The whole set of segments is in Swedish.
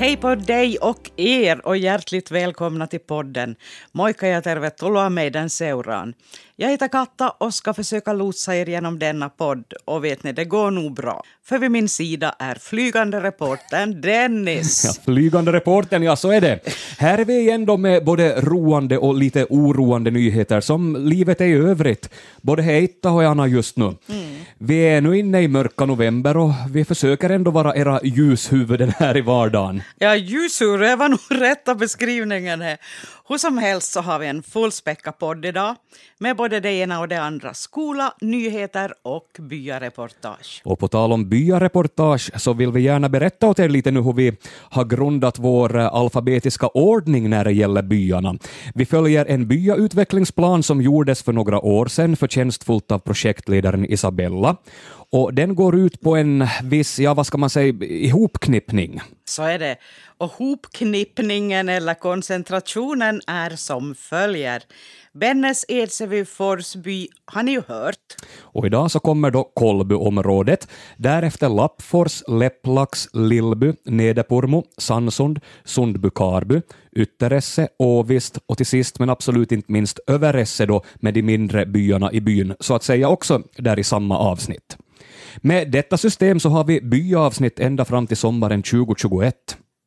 Hej på dig och er och hjärtligt välkomna till podden. Moikka ja tervetuloa meidän seuraan. Jag heter Katta och ska försöka lotsa er genom denna podd. Och vet ni, det går nog bra. För vid min sida är flygande reportern Dennis. Ja, flygande reportern, ja så är det. Här är vi igen då med både roande och lite oroande nyheter som livet är i övrigt. Både Heitta och Anna just nu. Mm. Vi är nu inne i mörka november och vi försöker ändå vara era ljushuvuden här i vardagen. Ja, ljushuvuden var nog rätta beskrivningen här. Hur som helst så har vi en fullspäckad podd idag med både det ena och det andra. Skola, nyheter och byareportage. Och på tal om byareportage så vill vi gärna berätta åt er lite nu hur vi har grundat vår eh, alfabetiska ordning när det gäller byarna. Vi följer en byautvecklingsplan som gjordes för några år sedan förtjänstfullt av projektledaren Isabella. Och den går ut på en viss, ja vad ska man säga, ihopknippning. Så är det. Och hopknippningen eller koncentrationen är som följer. Bennes Edseby Forsby har ni ju hört. Och idag så kommer då Kolbyområdet, därefter Lappfors, Läpplax, Lillby, Nederpormo, Sandsund, Sundbykarby, Ytteresse, Åvist och till sist men absolut inte minst Överesse då med de mindre byarna i byn, så att säga också där i samma avsnitt. Med detta system så har vi byavsnitt ända fram till sommaren 2021.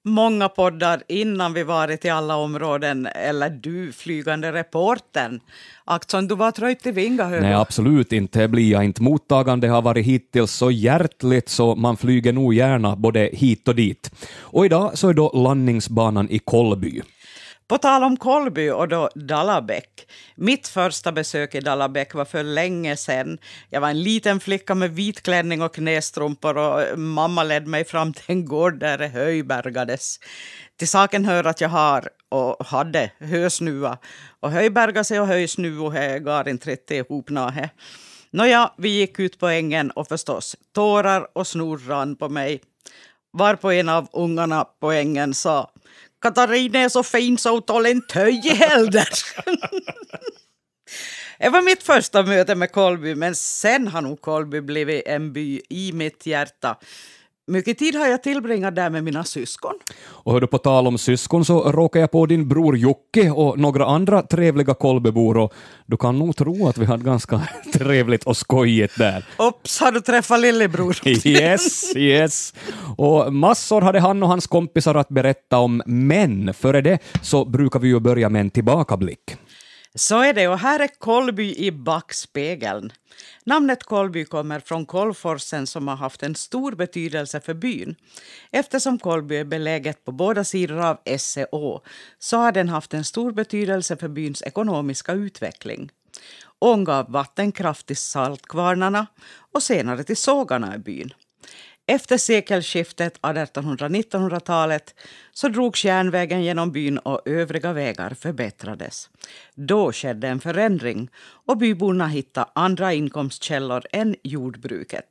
Många poddar innan vi varit i alla områden, eller du, flygande reportern. Aktsson, du var trött i vinga, hörde. Nej, absolut inte det blir jag inte. Mottagande har varit hittills så hjärtligt så man flyger nog gärna både hit och dit. Och idag så är då landningsbanan i Kollby. På tal om Kolby och då Dallabäck. Mitt första besök i Dallabäck var för länge sedan. Jag var en liten flicka med vit klänning och knästrumpor och mamma ledde mig fram till en gård där det höjbergades. Till saken hör att jag har och hade hösnua. Och höjberga sig och höjsnuo går inte riktigt ihop nahe. Nåja, vi gick ut på ängen och förstås tårar och snor rann på mig. Varpå en av ungarna på ängen sa Katarina är så fin så hon tål en töj i elden. Det var mitt första möte med Kolby, men sen har nog Kolby blivit en by i mitt hjärta. Mycket tid har jag tillbringat där med mina syskon. Och hör du på tal om syskon så råkar jag på din bror Jocke och några andra trevliga Kolbebor och du kan nog tro att vi hade ganska trevligt och skojigt där. Ops, har du träffat lillebror? yes, yes. Och massor hade han och hans kompisar att berätta om, men före det så brukar vi ju börja med en tillbakablick. Så är det, och här är Kolby i backspegeln. Namnet Kolby kommer från Kolforsen som har haft en stor betydelse för byn. Eftersom Kolby är beläget på båda sidor av SEå så har den haft en stor betydelse för byns ekonomiska utveckling. Ån gav vattenkraft till saltkvarnarna och senare till sågarna i byn. Efter sekelskiftet av 1800-1900-talet så drogs järnvägen genom byn och övriga vägar förbättrades. Då skedde en förändring och byborna hittade andra inkomstkällor än jordbruket.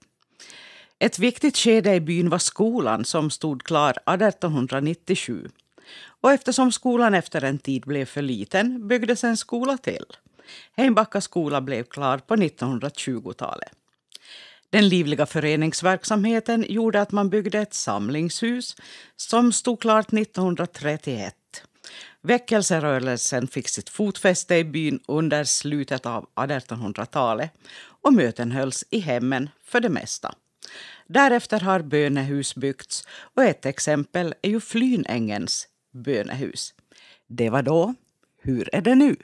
Ett viktigt skede i byn var skolan som stod klar 1897. Och eftersom skolan efter en tid blev för liten byggdes en skola till. Heimbacka skola blev klar på 1920-talet. Den livliga föreningsverksamheten gjorde att man byggde ett samlingshus som stod klart 1931. Väckelserörelsen fick sitt fotfäste i byn under slutet av 1800-talet och möten hölls i hemmen för det mesta. Därefter har bönehus byggts och ett exempel är ju Flynängens bönehus. Det var då. Hur är det nu?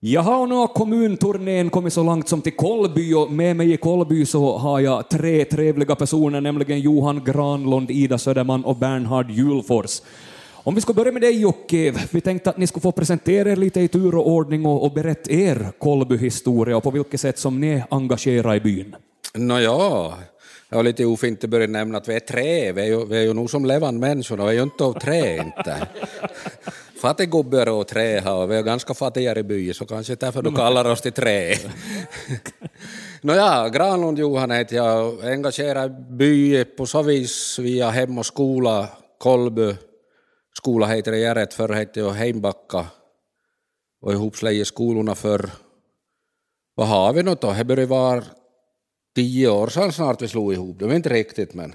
Jaha, och nu har kommunturnén kommit så långt som till Kolby och med mig i Kolby så har jag tre trevliga personer, nämligen Johan Granlund, Ida Söderman och Bernhard Julfors. Om vi ska börja med dig Jocke, vi tänkte att ni skulle få presentera er lite i tur och ordning och, och berätta er Kolbyhistoria och på vilket sätt som ni är engagerade i byn. Nåja, det var lite ofint att börja nämna att vi är tre, vi är ju, vi är ju nog som levande människor, vi är ju inte av trä inte. Fattig gubbe och trä här, vi är ganska fattiga i byn, så kanske därför du mm. kallar oss till trä. Nåja, Granlund Johan heter jag, engagerad i byn på så vis via hem och skola, Kolby, skola heter det Järret, förr hette det Heimbacka, och ihopsleje skolorna för vad har vi nu då? Det började vara tio år sedan snart vi slog ihop dem, inte riktigt men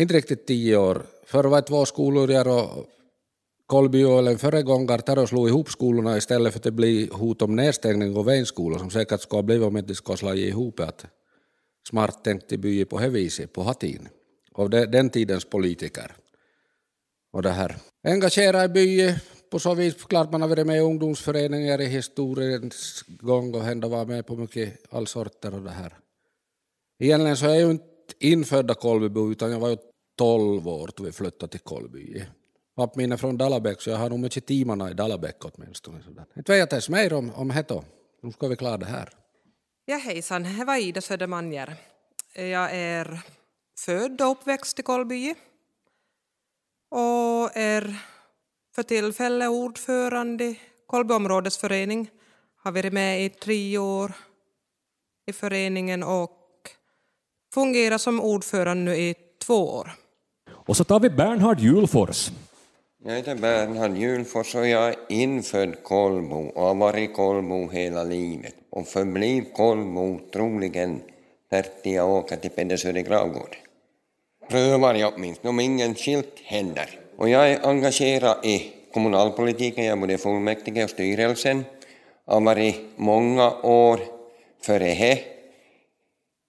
inte riktigt tio år. Förr var det två skolor där och Kolbiolen föregångarterror slog ihop skolorna istället för att det blir hot om nedstängning av en skola som säkert ska bli om inte ska slå ihop att smart tänkt i byn på det viset, på hatin, av den tidens politiker. Och det här. Engagera i byn, på så vis, klart man har varit med i ungdomsföreningar i historiens gång och ändå var med på mycket all sorter och det här. Egentligen så är jag ju inte infödda Kolbybo utan jag var ju 12 år då vi flyttade till Kolby varit mina från Dalabäck så jag har nog mycket timarna i Dalabäck åtminstone. Inte vet jag mer om, om Heto. Nu ska vi klara det här. Ja hejsan, det var Ida Södermanjer. Jag är född och uppväxt i Kolby och är för tillfället ordförande i Kolby områdesförening. Har varit med i tre år i föreningen och fungerar som ordförande nu i två år. Och så tar vi Bernhard Julfors. Jag heter Bernhard Julfors och jag är infödd kolmo och har varit kolmo hela livet och förblir kolmo troligen tills jag åker till Pedersöre gravgård. Prövar jag åtminstone om ingen skilt händer. Och jag är engagerad i kommunalpolitiken, jag är både fullmäktige och styrelsen. Jag har varit många år före det.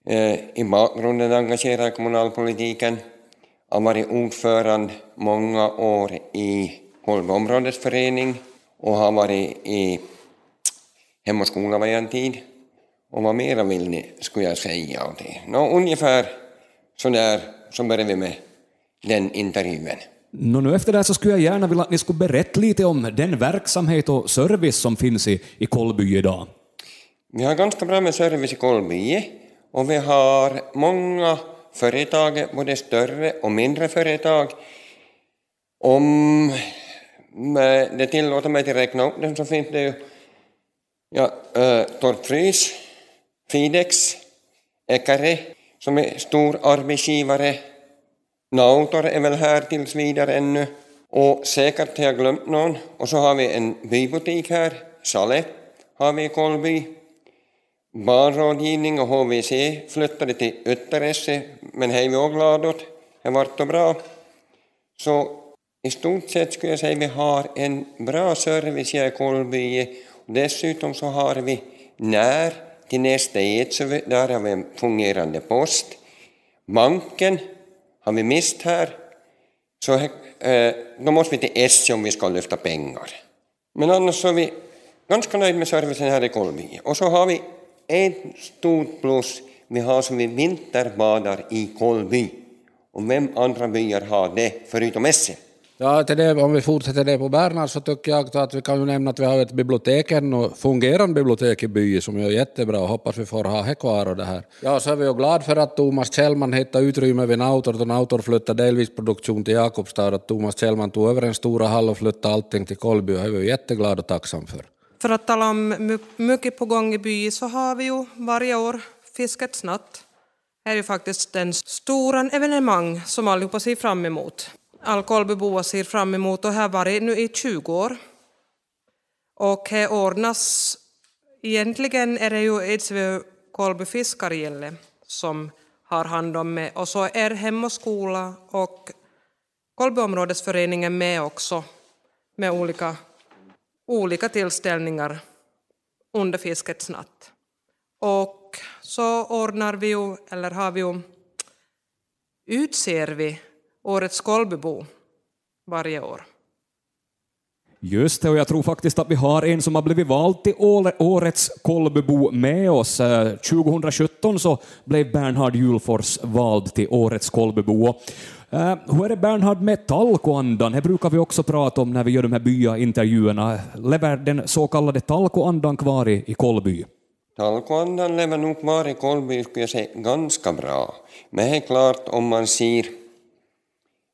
Eh, I bakgrunden engagerad i kommunalpolitiken har varit ordförande många år i Holmeområdets förening och har varit i Hem och skola var jag en tid. Och vad mera vill ni, skulle jag säga om det? Nå, ungefär sådär, så började vi med den intervjun. Nå, nu efter det här så skulle jag gärna vilja att ni skulle berätta lite om den verksamhet och service som finns i, i Kolby idag. Vi har ganska bra med service i Kolby och vi har många företaget, både större och mindre företag. Om det tillåter mig att räkna upp dem så finns det ju ja, äh, eh, Torpfrys, Fidex, Ekare som är stor arbetsgivare, Nautor är väl här tills vidare ännu och säkert har jag glömt någon. Och så har vi en bybutik här, Sale har vi i Kolby barnrådgivning och HVC flyttade till Ötteresse, men det är vi också glada åt. Det har varit bra. Så i stort sett skulle jag säga att vi har en bra service här i Kolby. Dessutom så har vi när till nästa Edsö, där har vi en fungerande post. Banken har vi mist här, så eh, då måste vi till Esse om vi ska lyfta pengar. Men annars så är vi ganska nöjda med servicen här i Kolby. Och så har vi en stor plus, vi har som vi vinterbadar i Kolby. Och vem andra byar har det, förutom Esse? Ja, till det, om vi fortsätter det på Bernhard så tycker jag att vi kan ju nämna att vi har ett bibliotek, och fungerande bibliotek i byn som är jättebra och hoppas vi får ha det kvar och det här. Ja, så är vi ju glada för att Thomas Kjellman hittade utrymme vid Nautor då Nautor flyttade delvis produktion till Jakobstad. Att Thomas Kjellman tog över en stora hall och flyttade allting till Kolby och det är vi jätteglada och tacksamma för. För att tala om mycket på gång i byn så har vi ju varje år Fiskets natt. Det är ju faktiskt den stora evenemang som allihopa ser fram emot. All Kolbyboa ser fram emot och här varit nu i 20 år. Och det ordnas, egentligen är det ju Edsvö Kolby fiskargille som har hand om det och så är Hem och skola och Kolbyområdesföreningen med också med olika olika tillställningar under fiskets natt. Och så ordnar vi ju, eller har vi ju, utser vi årets Kolbybo varje år. Just det, och jag tror faktiskt att vi har en som har blivit vald till årets Kolbebo med oss. 2017 eh, så blev Bernhard Julfors vald till årets Kolbebo. Eh, hur är det Bernhard med talkoandan? Det brukar vi också prata om när vi gör de här byaintervjuerna. Lever den så kallade talkoandan kvar i, i Kolby? Talkoandan lever nog kvar i Kolby, skulle jag säga, ganska bra. Men det är klart, om man ser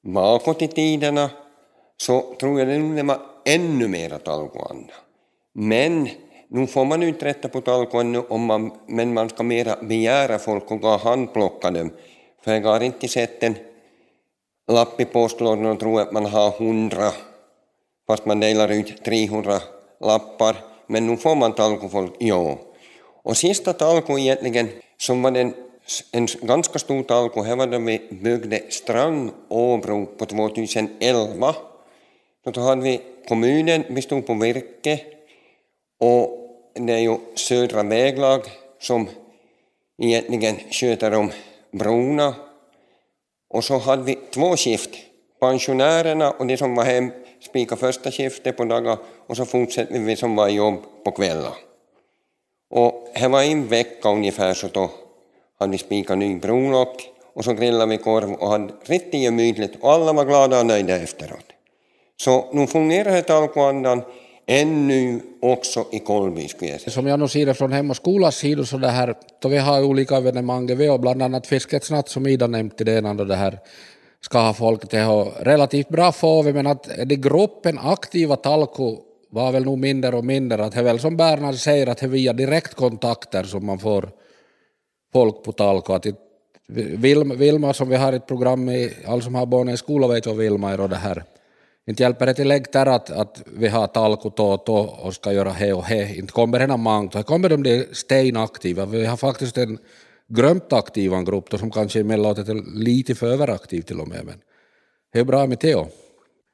bakåt i tiderna så tror jag det var ännu mera talgoanda. Men nu får man inte rätta på talgon om man, men man ska mera begära folk och gå handplocka dem. För jag har inte sett en lapp i postlådan och tror att man har hundra, fast man delar ut 300 lappar. Men nu får man talgofolk, ja. Och sista talgo egentligen, som var den, en ganska stor talgo, här var då vi byggde Strand Åbro på 2011. Då hade vi kommunen, vi stod på virke och det är ju Södra väglag som egentligen sköter om brona. Och så hade vi två skift, pensionärerna och de som var hem spikade första skiftet på dagar och så fortsatte vi som var i jobb på kvällar. Och det var en vecka ungefär så då hade vi spikat ny brolock och så grillade vi korv och hade riktigt gemytligt och alla var glada och nöjda efteråt. Så nu fungerar talkoandan ännu också i kolvfiskväsendet. Som jag nu ser det från Hem och skolas sida så det här, då vi har olika evenemang, vi har bland annat Fiskets natt som Ida nämnt i det ena, det här ska ha folk det har relativt bra för men att det gruppen aktiva talko var väl nog mindre och mindre, att det är väl som Bernhard säger att det är via direktkontakter som man får folk på talko, att det, Vilma, Vilma som vi har ett program i, alla som har barn i skolan vet vad Vilma är och det här inte hjälper det till läggter att, att vi har talku och då och ska göra he och he. Inte kommer hela mångt. Här kommer de bli stenaktiva. Vi har faktiskt en grömt aktiv grupp då som kanske emellanåt är lite för överaktiv till och med. Men det är bra med Teo.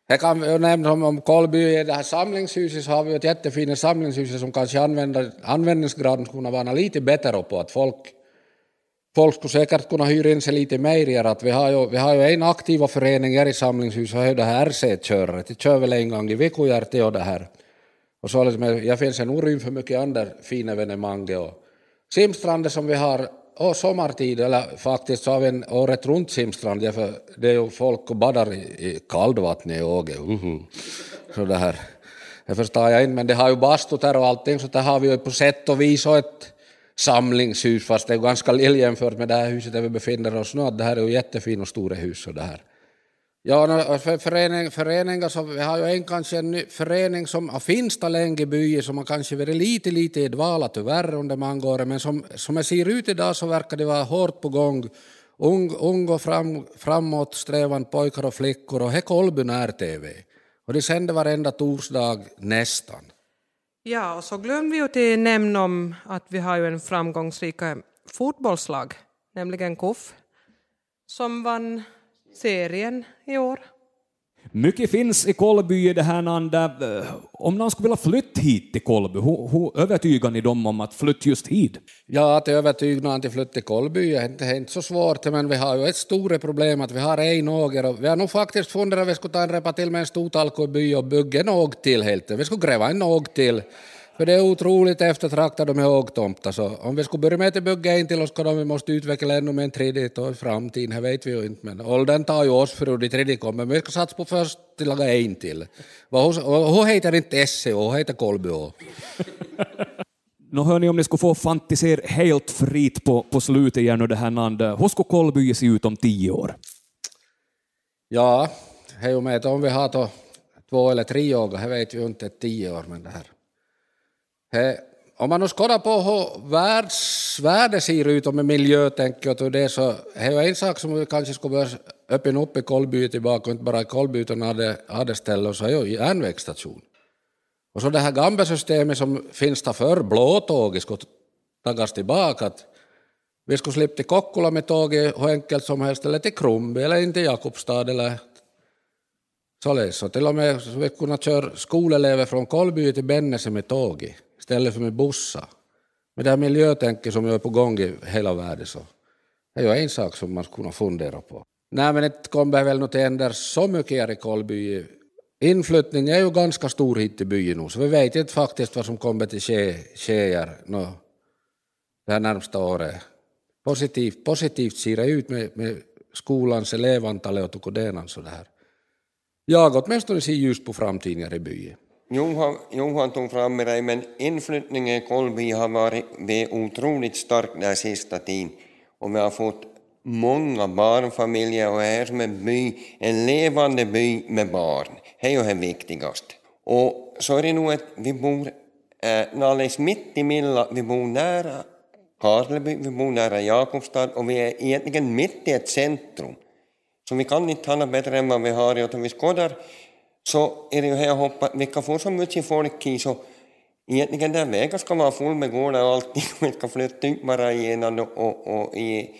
Jag kan nämna om Kolby, i det här samlingshuset så har vi ett jättefint samlingshus som kanske använder, användningsgraden skulle kunna vara lite bättre på att folk folk skulle säkert kunna hyra in sig lite mer i att vi har, ju, vi har ju en aktiva förening här i samlingshuset, har ju det här RC-köret, det kör väl en gång i veckojärte och det här. Och så liksom, jag finns en orym för mycket andra fina evenemang Simstranden som vi har och sommartid, eller faktiskt så har vi en året runt simstrand, för det är ju folk och badar i, i kallvattnet i Åge, så det här. Det förstår jag inte, men det har ju bastu där och allting, så det har vi ju på sätt och vis och ett samlingshus, fast det är ganska lill jämfört med det här huset där vi befinner oss nu. Det här är ju jättefina och stora hus. Och det här. Ja, för förening, föreningar så vi har ju en kanske en ny, förening som har finns länge i byn som har kanske varit lite, lite i dvala tyvärr under många år, men som, som jag ser ut idag så verkar det vara hårt på gång. Ung, ung och fram, framåtsträvande pojkar och flickor och här Kolby när-tv. Och de sänder varenda torsdag nästan. Ja, och så glömde vi ju till nämna om att vi har ju en framgångsrik fotbollslag, nämligen KUF, som vann serien i år. Mycket finns i Kolby i det här landet. Eh, om någon skulle vilja flytta hit till Kolby, hur, hur övertygar ni dem om att flytta just hit? Ja, att övertyga någon att flytta till Kolby är inte så svårt, men vi har ju ett stort problem att vi har ej några. Vi har nog faktiskt funderat att vi skulle ta en repa till med en stor talko och bygga något till helt. Vi skulle gräva en något till. För det är otroligt eftertraktade de högtomtar, så om vi skulle börja med att bygga in till oss ska vi måste utveckla ännu mer en tredje i framtiden, det vet vi ju inte, men åldern tar ju oss för de tredje kommer, men vi ska satsa på först till laga en till. Hon heter inte SCO, e hon heter Kolbyå. Nå hörni, om ni skulle få fantisera helt fritt på, på slutet igen och det här namnet, hur skulle Kolby se ut om tio år? Ja, hej och med om vi har två eller tre år, det vet vi inte, tio år, men det här om man nu kollar på hur världsvärlden ser ut och med miljötänket och det så är det en sak som vi kanske skulle behöva öppna upp i Kolby tillbaka och inte bara i Kolby utan hade ställen så är ju järnvägsstation. Och så det här gamla systemet som finns där förr, blåtåget, skulle taggas tillbaka. vi skulle slippa till Kokkola med tåget hur enkelt som helst eller till Krumby eller in till Jakobstad eller således, så till och med så vi kunna köra skolelever från Kolby till Bennese med tåg istället för med bussar. Med det här miljötänket som är på gång i hela världen så det är ju en sak som man skulle kunna fundera på. Nej, men det kommer väl något ändras så mycket här i Kolby. Inflyttningen är ju ganska stor hit i byn nu, så vi vet inte faktiskt vad som kommer att ske, ske här no, det här närmsta året. Positivt, positivt ser det ut med, med skolans elevantal och tokodenan sådär. Jag åtminstone ser ljust på framtiden i byn. Johan, Johan tog fram med dig, men inflyttningen i Kolby har varit otroligt stark den sista tiden och vi har fått många barnfamiljer och här som en by, en levande by med barn. Det är det viktigaste. Och så är det nog att vi bor eh, alldeles mitt i Milla, vi bor nära Karleby, vi bor nära Jakobstad och vi är egentligen mitt i ett centrum. Så vi kan inte handla bättre än vad vi har, utan vi skådar så är det ju här jag hoppas, vilka får så mycket folk i så egentligen den vägen ska vara full med gårdar och allting, vi ska flytta ut bara igenom och, och, och i,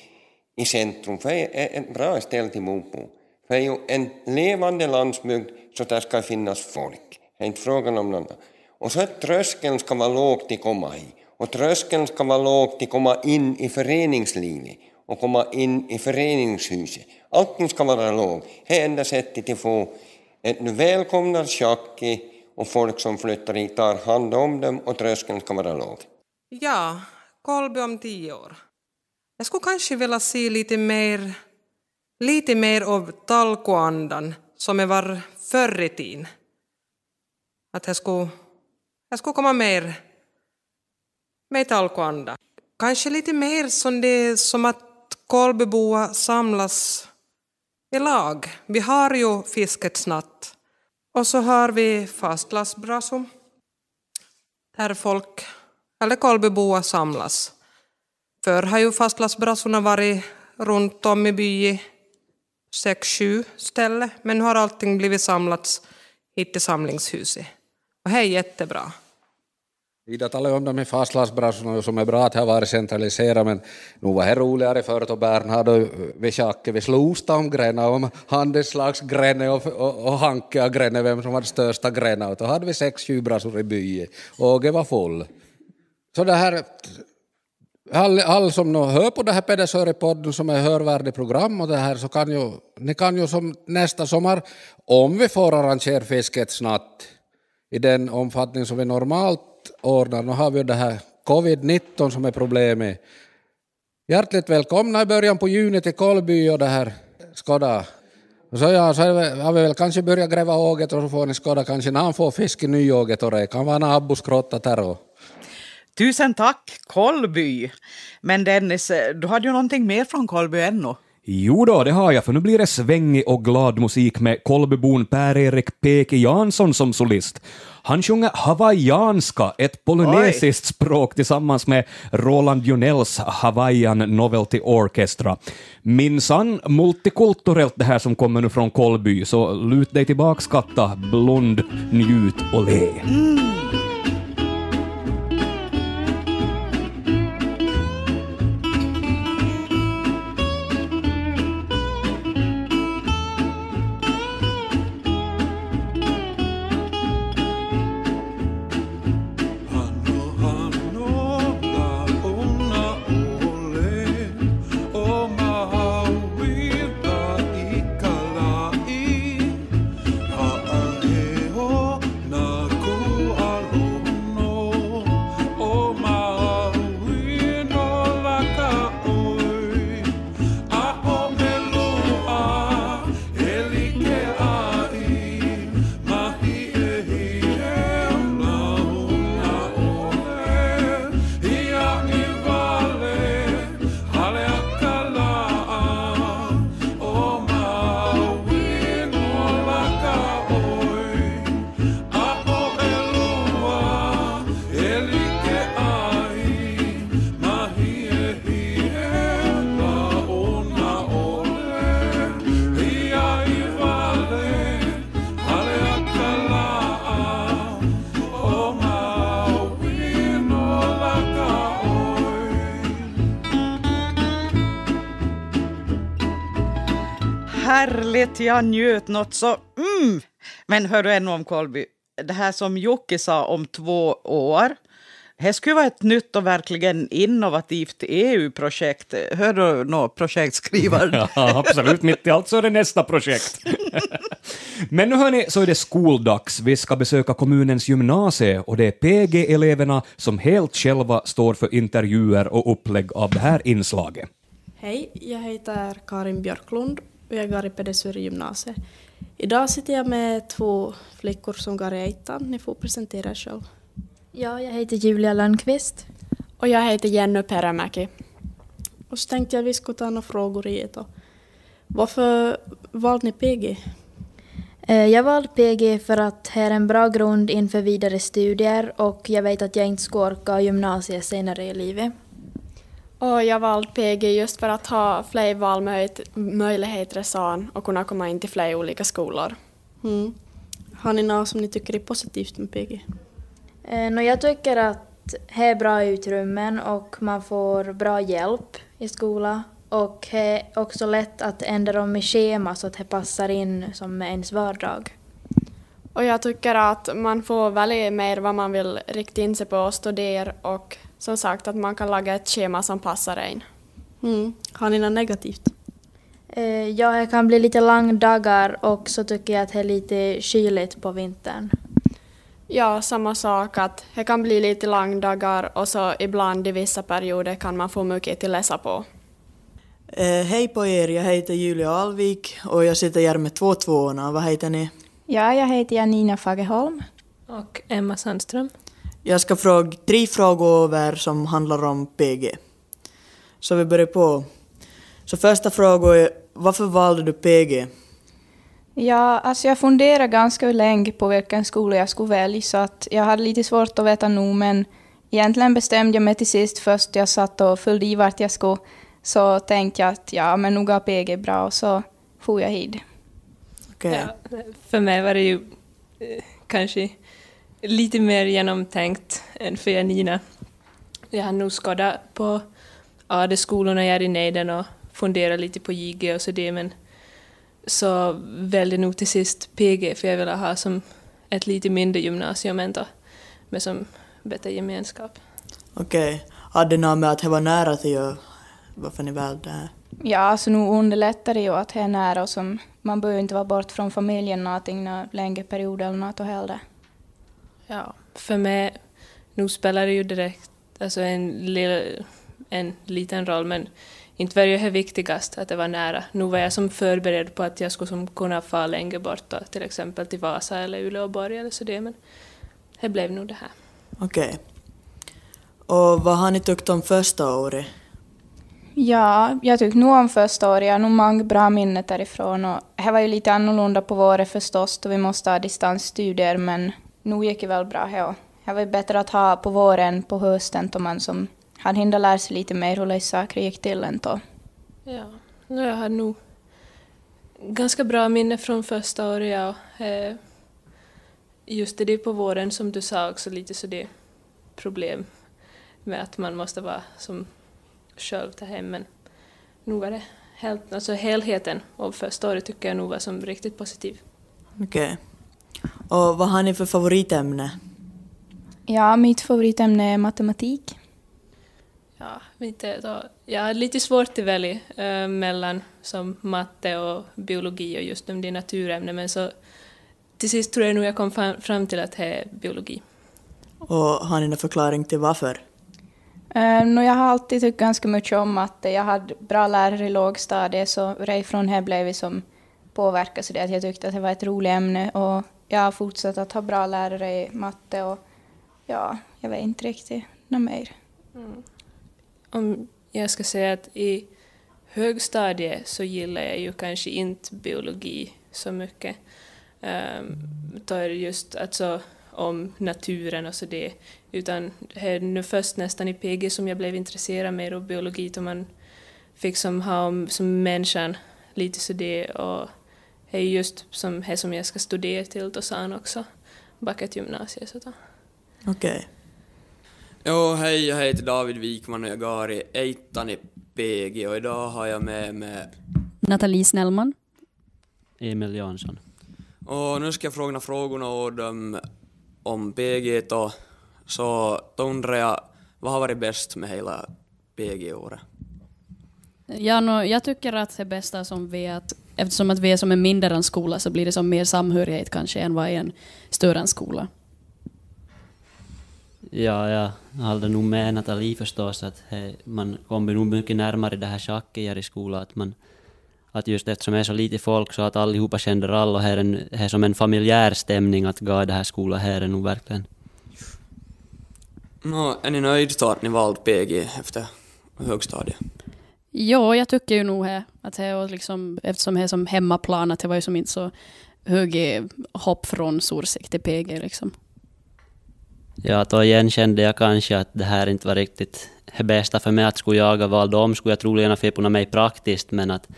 i centrum, för det är ett bra ställe till bo på. För det är ju en levande landsbygd, så där ska finnas folk. Det är inte frågan om något Och så att tröskeln ska vara låg till komma i. Och tröskeln ska vara låg till komma in i föreningslivet och komma in i föreningshuset. Allting ska vara lågt. Det är enda sättet att få ett välkomnat tjacki och folk som flyttar hit tar hand om dem och tröskeln ska vara låg. Ja, Kolby om tio år. Jag skulle kanske vilja se lite mer, lite mer av talkoandan som jag var förr i tiden. Att jag skulle, jag skulle komma mer med talkoanda. Kanske lite mer som det som att Kolbyboa samlas i lag. Vi har ju Fiskets natt och så har vi fastlandsbrasum där folk, eller Kolbyboa samlas. Förr har ju fastlandsbrasorna varit runt om i byn, sex, sju ställen, men nu har allting blivit samlats hit till samlingshuset. Och det är jättebra. Ida talade om de här fastlandsbranscherna som är bra att här varit centraliserat, men nu var det roligare förr då Bernhard och eh, Vesjake, vi slog stamgrenar om handelslagsgrene och, och, och hankiga grene, vem som hade största grenen, och då hade vi sex, sju brassor i byn. Åge var full. Så det här All, all som no, hör på det här Pedersöre-podden som är hörvärdig program och det här så kan ju, ni kan ju som nästa sommar, om vi får arrangera fisket snabbt i den omfattning som vi normalt ordnar. Nu har vi det här covid-19 som är problemet. Hjärtligt välkomna i början på juni till Kolby och det här Skoda. Så, ja, så har vi väl kanske börjat gräva åget och så får ni skåda kanske när han får fisk i nyåget och det kan vara en Abbo skrottat där och... Tusen tack, Kolby! Men Dennis, eh, du hade ju någonting mer från Kolby ännu. Jo då, det har jag, för nu blir det svängig och glad musik med Kolbybon Per-Erik Peke Jansson som solist. Han sjunger hawaiianska, ett polynesiskt Oj. språk tillsammans med Roland Junells Hawaiian Novelty Orchestra. Minsann multikulturellt det här som kommer nu från Kolby, så lut dig tillbaka, skatta, blund, njut och le. Mm. vet jag njöt något så... Mm. Men hör du ännu om Kolby, det här som Jocke sa om två år. Det skulle vara ett nytt och verkligen innovativt EU-projekt. Hör du nå, projektskrivaren? ja, absolut, mitt i allt så är det nästa projekt. Men nu hörni, så är det skoldags. Vi ska besöka kommunens gymnasie och det är PG-eleverna som helt själva står för intervjuer och upplägg av det här inslaget. Hej, jag heter Karin Björklund och jag går i Pedersöre Idag sitter jag med två flickor som går i ettan. Ni får presentera er själv. Ja, jag heter Julia Lönnqvist. Och jag heter Jenny Perämäki. Och så tänkte jag att vi skulle ta några frågor i ett. Varför valde ni PG? Eh, jag valde PG för att det är en bra grund inför vidare studier och jag vet att jag inte ska orka gymnasiet senare i livet. Och jag valde PG just för att ha fler valmöjligheter i san och kunna komma in till fler olika skolor. Mm. Har ni något som ni tycker är positivt med PG? Eh, no, jag tycker att det är bra utrymmen och man får bra hjälp i skolan. Och det är också lätt att ändra om i schema så att det passar in som ens vardag. Och jag tycker att man får välja mer vad man vill rikta in sig på och studera och som sagt att man kan laga ett schema som passar en. Mm. Har ni något negativt? Eh, ja, det kan bli lite långdagar och så tycker jag att det är lite kyligt på vintern. Ja, samma sak att det kan bli lite långdagar och så ibland i vissa perioder kan man få mycket att läsa på. Eh, hej på er, jag heter Julia Alvik och jag sitter här med två tvåorna. Vad heter ni? Ja, jag heter Janina Fageholm. Och Emma Sandström. Jag ska fråga tre frågor som handlar om PG. Så vi börjar på. Så första frågan är, varför valde du PG? Ja, alltså jag funderade ganska länge på vilken skola jag skulle välja, så att jag hade lite svårt att veta nu, men egentligen bestämde jag mig till sist först jag satt och följde i vart jag skulle, så tänkte jag att ja, men nog går PG bra, och så for jag hit. Okay. Ja, för mig var det ju eh, kanske lite mer genomtänkt än för Janina. Jag har nog skadat på AD-skolorna jag är i nejden och funderat lite på JG och så det men så väljer jag nog till sist PG för jag vill ha som ett lite mindre gymnasium ändå men som bättre gemenskap. Okej, okay. hade något med att det var nära till er varför ni valde det här? Ja, alltså nog underlättar det ju att det är nära och som man behöver inte vara bort från familjen någonting någon längre period eller något heller. Ja, för mig, nu spelar det ju direkt alltså en, lilla, en liten roll, men inte var det viktigast att det var nära. Nu var jag som förberedd på att jag skulle som kunna fara längre bort, till exempel till Vasa eller Uleåborg eller så det, men det blev nog det här. Okej. Okay. Och vad har ni tyckt om första året? Ja, jag tyckte nog om första året. Jag har nog många bra minnen därifrån. Och det var ju lite annorlunda på våren förstås, då vi måste ha distansstudier, men nu gick det väl bra. Ja. Det var bättre att ha på våren, på hösten, då man som har hinner lära sig lite mer hur saker gick till än då. Ja, nu jag har nog ganska bra minne från första året. Ja. Eh, just det, det på våren som du sa också lite så det problem med att man måste vara som själv där hemma. Men nu var det helt, alltså helheten av första året tycker jag nog var som riktigt positiv. Okej. Okay. Och vad har ni för favoritämne? Ja, mitt favoritämne är matematik. Ja, inte då. Jag har lite svårt att välja äh, mellan som matte och biologi och just om det är naturämnen, men så till sist tror jag nog jag kom fram, till att det är biologi. Och har ni någon förklaring till varför? Uh, eh, no, jag har alltid tyckt ganska mycket om matte. Jag hade bra lärare i lågstadiet, så redan från det blev vi som påverkade så det att jag tyckte att det var ett roligt ämne. Och jag har fortsatt att ha bra lärare i matte och ja, jag vet inte riktigt något mer. Mm. Om jag ska säga att i högstadiet så gillar jag ju kanske inte biologi så mycket. Då Um, ehm, tar just alltså om naturen och så det, utan här nu först nästan i PG som jag blev intresserad mer av biologi, då man fick som ha om som människan lite så det och är just som det som jag ska studera till Tosan också, Bucketgymnasiet. Okej. Okay. Jo, hej, jag heter David Wikman och jag går i ettan i PG och idag har jag med mig Nathalie Snellman. Emil Jansson. Och nu ska jag fråga frågorna och om PG då. Så då undrar jag, vad har varit bäst med hela PG-året? Ja, no, jag tycker att det bästa som vi att eftersom att vi är som en mindre skola så blir det som mer samhörighet kanske än vad i en större skola. Ja, jag håller nog med Nathalie förstås att he, eh, man kommer nog mycket närmare det här schacket i skolan. Att, man, att just eftersom det är så lite folk så att allihopa känner alla och här är, här som en familjär stämning att gå i den här skolan här är nog verkligen. No, är ni nöjda att ni valde PG efter högstadiet? Ja, jag tycker ju nog att det är liksom, eftersom det är som hemmaplan, att det var ju som inte så högt hopp från Sorsikt till PG liksom. Ja, då igen kände jag kanske att det här inte var riktigt det bästa för mig. Att skulle jag ha valt om skulle jag troligen ha förpunat mig praktiskt, men att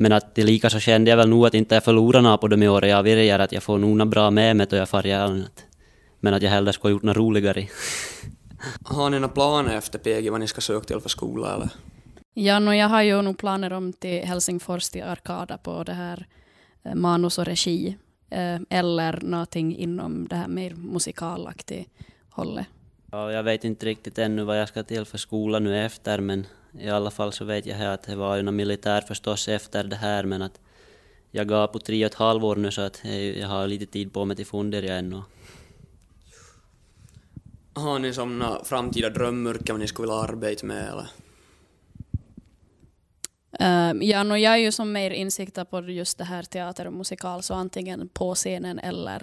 men att lika så kände jag väl nog att inte jag förlorar något på de i året jag virjar, att jag får nog något bra med mig då jag far gärna. Men att jag hellre skulle ha gjort något roligare. Har ni några planer efter PG, vad ni ska söka till för skola eller? Ja, no, jag har ju nog planer om till Helsingfors till Arkada på det här eh, manus och regi. Eh, eller någonting inom det här mer musikalaktiga hållet. Ja, jag vet inte riktigt ännu vad jag ska till för skola nu efter men i alla fall så vet jag här att det var ju någon militär förstås efter det här men att jag går på tre och ett halvår nu så att jag har lite tid på mig till fundera ännu. Har ni som framtida drömmyrken ni skulle vilja arbeta med eller? Um, ja, no, jag är ju som mer insiktad på just det här teater och musikal, så antingen på scenen eller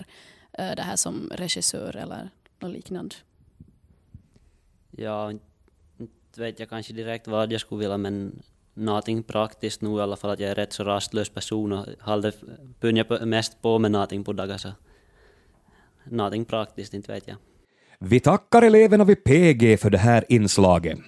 uh, det här som regissör eller något liknande. Ja, inte vet jag kanske direkt vad jag skulle vilja, men någonting praktiskt nu i alla fall, att jag är rätt så rastlös person och hade punja mest på med någonting på dagar, så någonting praktiskt, inte vet jag. Vi tackar eleverna vid PG för det här inslaget.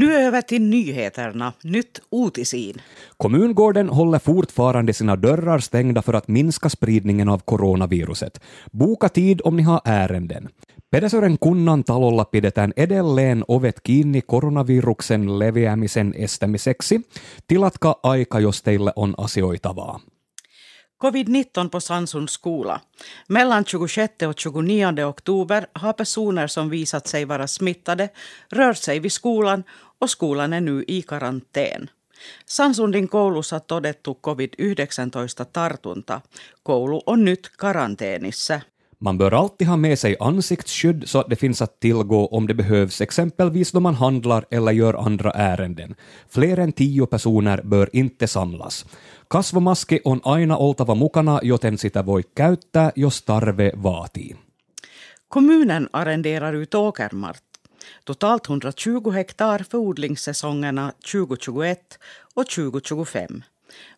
Nu över till nyheterna. Nytt utisiin. Kommungården håller fortfarande sina dörrar stängda för att minska spridningen av coronaviruset. Boka tid om ni har ärenden. Pedesoren kunnan talolla pidetään edelleen ovet kiinni koronaviruksen leviämisen estämiseksi. Tilatka aika, jos teille on asioitavaa. Covid-19 på Sansunds skola. Mellan 26 och 29 oktober har personer som visat sig vara smittade rört sig vid skolan och skolan är nu i karantän. Sansundin koulussa todettu COVID-19-tartunta. Koulu on nyt karanteenissa. Man bör alltid ha med sig ansiktsskydd så att det finns att tillgå om det behövs exempelvis då man handlar eller gör andra ärenden. Fler än tio personer bör inte samlas. Kasvomaski on aina oltava mukana, joten sitä voi käyttää, jos tarve vaatii. Kommunen arrenderar ut åkermark totalt 120 hektar för odlingssäsongerna 2021 och 2025.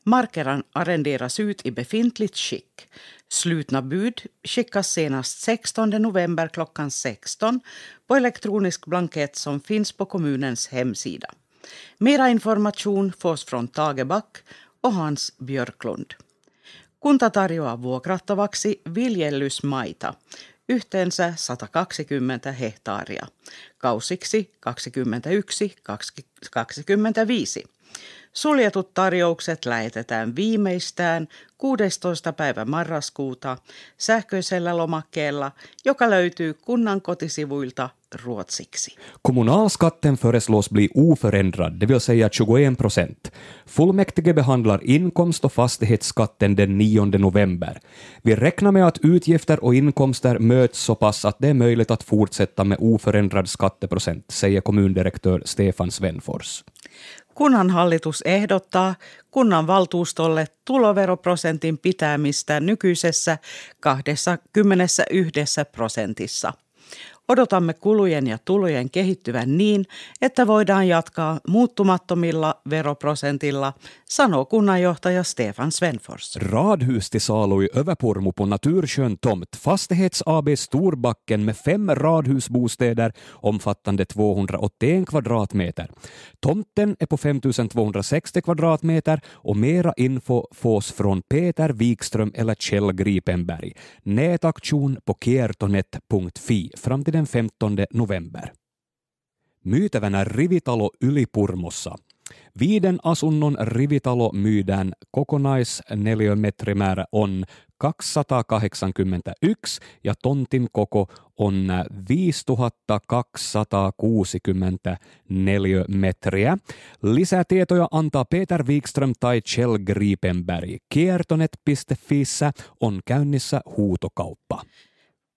Marker arrenderas ut i befintligt skick. Slutna bud skickas senast 16 november klockan 16 på elektronisk blankett som finns på kommunens hemsida. Mera information fås från Tage Back och Hans Björklund. Kunta tarjoaa vuokrattavaksi viljelysmaita, yhteensä 120 hehtaaria, kausiksi 21-25. Suljetut tarjoukset lähetetään viimeistään 16. päivä marraskuuta sähköisellä lomakkeella, joka löytyy kunnan kotisivuilta ruotsiksi. Kommunalskatten föreslås bli oförändrad, det vill säga 21 procent. Fullmäktige behandlar inkomst och fastighetsskatten den 9 november. Vi räknar med att utgifter och inkomster möts så pass att det är möjligt att fortsätta med oförändrad skatteprocent, säger kommundirektör Stefan Svenfors. Kunnan hallitus ehdottaa kunnan valtuustolle tuloveroprosentin pitämistä nykyisessä 21 prosentissa. odotamme kulujen ja tulojen kehittyvän niin, että voidaan jatkaa muuttumattomilla veroprocentilla, sanoo kunnanjohtaja Stefan Svenfors. Radhus till salu i Överpormo på Naturskön tomt. Fastighets AB Storbacken med fem radhusbostäder omfattande 281 kvadratmeter. Tomten är på 5260 kvadratmeter och mera info fås från Peter Wikström eller Kjell Gripenberg. Nätaktion på kiertonet.fi fram till den den 15 november. Myytävänä rivitalo Ylipurmossa. Viiden asunnon rivitalo myydään kokonaisneliömetrimäärä on 281 ja tontin koko on 5264 metriä. Lisätietoja antaa Peter Wikström tai Chell Gripenberg. Kiertonet.fissä on käynnissä huutokauppa.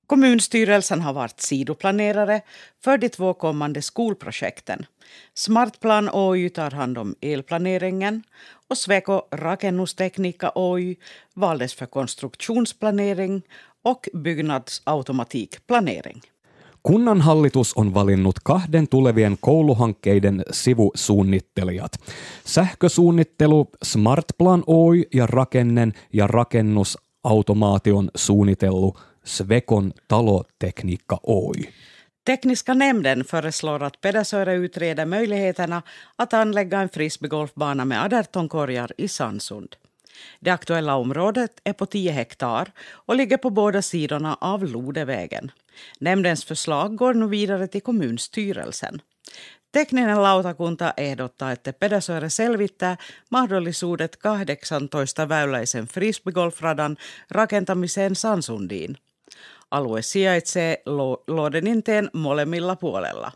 Kommunstyrelsen har varit sidoplanerare för de två kommande skolprojekten. Smartplan Oy tar hand om elplaneringen och Sveko Rakennusteknika Oy valdes för konstruktionsplanering och byggnadsautomatiikplanering. Kunnan hallitus on valinnut kahden tulevien kouluhankkeiden sivusuunnittelijat. Sähkösuunnittelu Smartplan Oy ja rakennen ja rakennusautomaation suunnittelu Svekon taloteknikka Oy. Tekniska nämnden föreslår att Pedersöre utreder möjligheterna att anlägga en frisbeegolfbana med 18 korgar i Sandsund. Det aktuella området är på 10 hektar och ligger på båda sidorna av Lodevägen. Nämndens förslag går nu vidare till kommunstyrelsen. Tekninen lautakunta ehdottaa, että Pedäsöre selvittää mahdollisuudet 18 väyläisen frisbeegolfradan rakentamiseen Sansundiin – Alue sijaitsee Lodeninteen molemmilla puolella.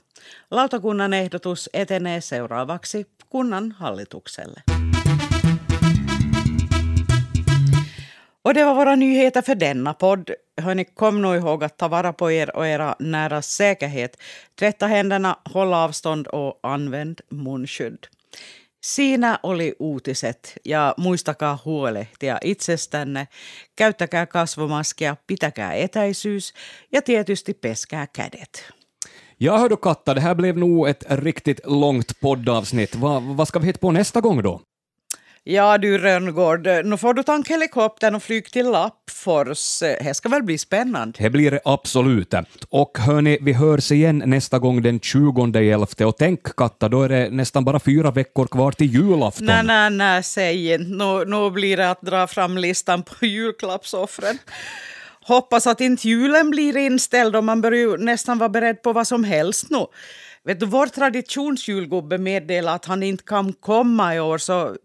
Lautakunnan ehdotus etenee seuraavaksi kunnan hallitukselle. Och det var våra nyheter för denna podd. Hörni, kom nu ihåg att ta vara på er och era nära säkerhet. Tvätta händerna, håll avstånd och använd munskydd. Siinä oli uutiset ja muistakaa huolehtia itsestänne, käyttäkää kasvomaskia, pitäkää etäisyys ja tietysti peskää kädet. Ja hör du Katta, det här blev nog ett riktigt långt poddavsnitt. Va, ska vi hitta på nästa gång då? Ja du Rönngård, nu får du tanka helikoptern och flyg till Lappfors. Det ska väl bli spännande? Det blir det absolut. Och hörni, vi hörs igen nästa gång den 20 elfte. Och tänk Katta, då är det nästan bara fyra veckor kvar till julafton. Nej, nej, nej, säg inte. Nu, nu blir det att dra fram listan på julklappsoffren. Hoppas att inte julen blir inställd och man börjar ju nästan vara beredd på vad som helst nu. Vet du, vår traditionsjulgubbe meddelar att han inte kan komma i år så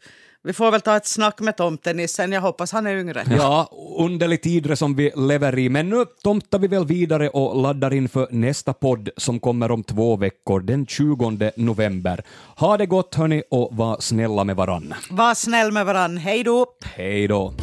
vi får väl ta ett snack med tomtenissen, jag hoppas han är yngre. Ja, underlig tidre som vi lever i, men nu tomtar vi väl vidare och laddar inför nästa podd som kommer om två veckor, den 20 november. Ha det gott hörni och var snälla med varann. Var snäll med varann, hej då! Hej då!